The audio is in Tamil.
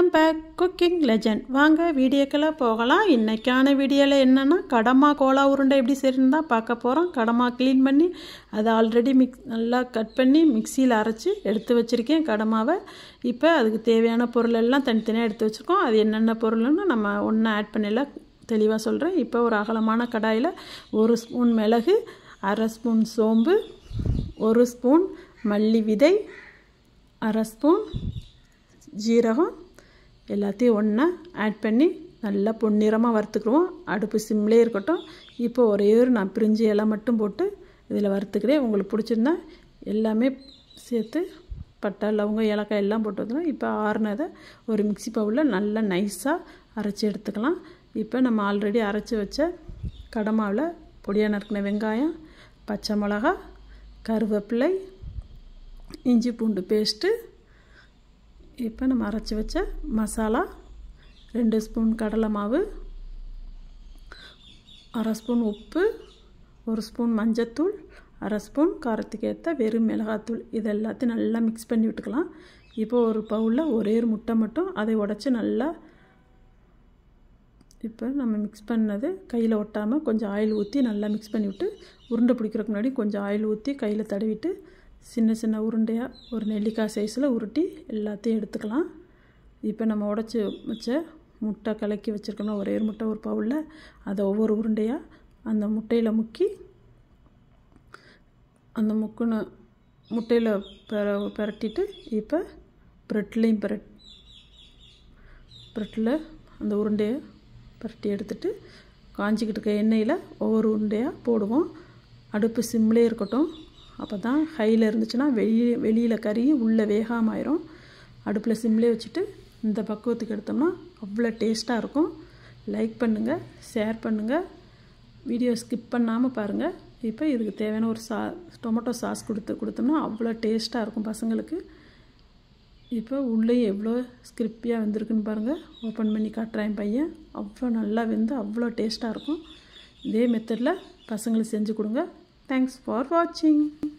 வெல்கம் பேக் குக்கிங் லெஜண்ட் வாங்க வீடியோக்கெல்லாம் போகலாம் இன்றைக்கான வீடியோவில் என்னென்னா கடமா கோலா உருண்டை எப்படி செய்யணுன்னு தான் பார்க்க போகிறோம் கடமா க்ளீன் பண்ணி அதை ஆல்ரெடி மிக்ஸ் நல்லா கட் பண்ணி மிக்சியில் அரைச்சி எடுத்து வச்சுருக்கேன் கடமாவை இப்போ அதுக்கு தேவையான பொருள் எல்லாம் தனித்தனியாக எடுத்து வச்சுருக்கோம் அது என்னென்ன பொருள்னு நம்ம ஒன்றும் ஆட் பண்ணலாம் தெளிவாக சொல்கிறேன் இப்போ ஒரு அகலமான கடாயில் ஒரு ஸ்பூன் மிளகு அரை ஸ்பூன் சோம்பு ஒரு ஸ்பூன் மல்லி விதை அரை ஸ்பூன் ஜீரகம் எல்லாத்தையும் ஒன்றா ஆட் பண்ணி நல்லா பொன்னிறமாக வறுத்துக்கிடுவோம் அடுப்பு சிம்லேயே இருக்கட்டும் இப்போ ஒரே ஒரு நான் பிரிஞ்சு எல்லாம் மட்டும் போட்டு இதில் வறுத்துக்கிறேன் உங்களுக்கு பிடிச்சிருந்தா எல்லாமே சேர்த்து பட்டா லவங்க ஏலக்காய் எல்லாம் போட்டு வந்துடும் இப்போ ஆறுனதை ஒரு மிக்சி பவுலில் நல்லா நைஸாக அரைச்சி எடுத்துக்கலாம் இப்போ நம்ம ஆல்ரெடி அரைச்சி வச்ச கடமாவில் பொடியாக நறுக்கின வெங்காயம் பச்சை மிளகா கருவேப்பிலை இஞ்சி பூண்டு பேஸ்ட்டு இப்போ நம்ம அரைச்சி வச்ச மசாலா ரெண்டு ஸ்பூன் கடலை மாவு அரை ஸ்பூன் உப்பு ஒரு ஸ்பூன் மஞ்சத்தூள் அரை ஸ்பூன் காரத்துக்கு ஏற்ற வெறும் மிளகாத்தூள் இது எல்லாத்தையும் நல்லா மிக்ஸ் பண்ணி விட்டுக்கலாம் இப்போது ஒரு பவுலில் ஒரே ஒரு முட்டை மட்டும் அதை உடச்சி நல்லா இப்போ நம்ம மிக்ஸ் பண்ணது கையில் ஒட்டாமல் கொஞ்சம் ஆயில் ஊற்றி நல்லா மிக்ஸ் பண்ணிவிட்டு உருண்டை பிடிக்கிறதுக்கு முன்னாடி கொஞ்சம் ஆயில் ஊற்றி கையில் தடவிட்டு சின்ன சின்ன உருண்டையாக ஒரு நெல்லிக்காய் சைஸில் உருட்டி எல்லாத்தையும் எடுத்துக்கலாம் இப்போ நம்ம உடச்சி வச்ச முட்டை கலக்கி வச்சுருக்கோம்னா ஒரே ஒரு முட்டை ஒரு பவுலில் அதை ஒவ்வொரு உருண்டையாக அந்த முட்டையில் முக்கி அந்த முக்குன்னு முட்டையில் பெர பெரட்டிட்டு இப்போ ப்ரெட்லேயும் பெரட் ப்ரெட்டில் அந்த உருண்டையை பரட்டி எடுத்துட்டு காஞ்சிக்கிட்டு இருக்க எண்ணெயில் ஒவ்வொரு உருண்டையாக போடுவோம் அடுப்பு சிம்லேயே இருக்கட்டும் அப்போ தான் ஹையில் இருந்துச்சுன்னா வெளியே வெளியில் கறி உள்ளே வேகாமல் அடுப்பில் சிம்லே வச்சுட்டு இந்த பக்குவத்துக்கு எடுத்தோம்னா அவ்வளோ டேஸ்ட்டாக இருக்கும் லைக் பண்ணுங்கள் ஷேர் பண்ணுங்கள் வீடியோ ஸ்கிப் பண்ணாமல் பாருங்கள் இப்போ இதுக்கு தேவையான ஒரு சா டொமேட்டோ சாஸ் கொடுத்து கொடுத்தோம்னா அவ்வளோ டேஸ்ட்டாக இருக்கும் பசங்களுக்கு இப்போ உள்ளே எவ்வளோ ஸ்கிரிப்பியாக வெந்திருக்குன்னு பாருங்கள் ஓப்பன் பண்ணி காட்டுறேன் பையன் அவ்வளோ நல்லா வெந்து அவ்வளோ டேஸ்ட்டாக இருக்கும் இதே மெத்தடில் பசங்களுக்கு செஞ்சு கொடுங்க தேங்க்ஸ் ஃபார் வாட்சிங்